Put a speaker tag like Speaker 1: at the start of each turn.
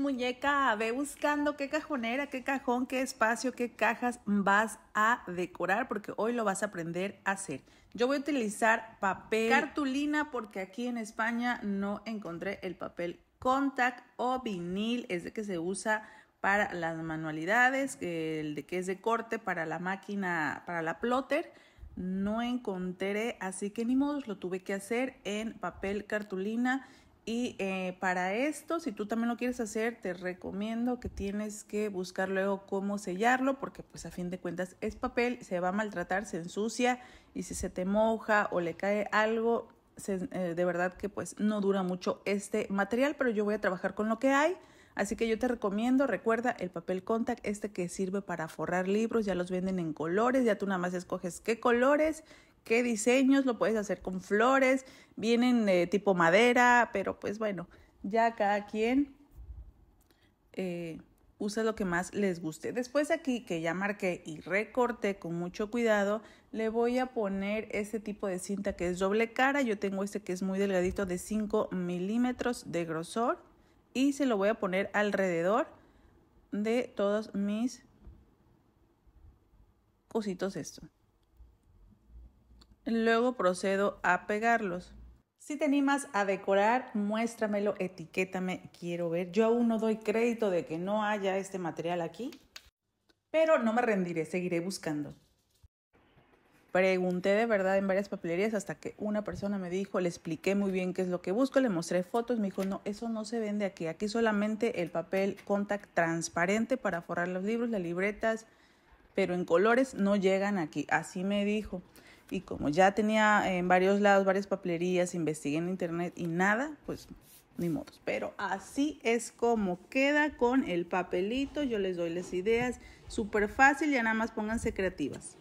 Speaker 1: Muñeca, ve buscando qué cajonera, qué cajón, qué espacio, qué cajas vas a decorar porque hoy lo vas a aprender a hacer. Yo voy a utilizar papel cartulina porque aquí en España no encontré el papel contact o vinil, es de que se usa para las manualidades, el de que es de corte para la máquina, para la plotter. No encontré, así que ni modo, lo tuve que hacer en papel cartulina y eh, para esto, si tú también lo quieres hacer, te recomiendo que tienes que buscar luego cómo sellarlo, porque pues a fin de cuentas es papel, se va a maltratar, se ensucia y si se te moja o le cae algo, eh, de verdad que pues no dura mucho este material, pero yo voy a trabajar con lo que hay. Así que yo te recomiendo, recuerda el papel contact, este que sirve para forrar libros, ya los venden en colores, ya tú nada más escoges qué colores qué diseños, lo puedes hacer con flores, vienen de eh, tipo madera, pero pues bueno, ya cada quien eh, usa lo que más les guste. Después aquí que ya marqué y recorté con mucho cuidado, le voy a poner este tipo de cinta que es doble cara. Yo tengo este que es muy delgadito de 5 milímetros de grosor y se lo voy a poner alrededor de todos mis cositos estos. Luego procedo a pegarlos. Si te animas a decorar, muéstramelo, etiquétame, quiero ver. Yo aún no doy crédito de que no haya este material aquí, pero no me rendiré, seguiré buscando. Pregunté de verdad en varias papelerías hasta que una persona me dijo, le expliqué muy bien qué es lo que busco, le mostré fotos, me dijo, no, eso no se vende aquí, aquí solamente el papel contact transparente para forrar los libros, las libretas, pero en colores no llegan aquí, así me dijo y como ya tenía en varios lados varias papelerías, investigué en internet y nada, pues ni modos. Pero así es como queda con el papelito. Yo les doy las ideas. Súper fácil, ya nada más pónganse creativas.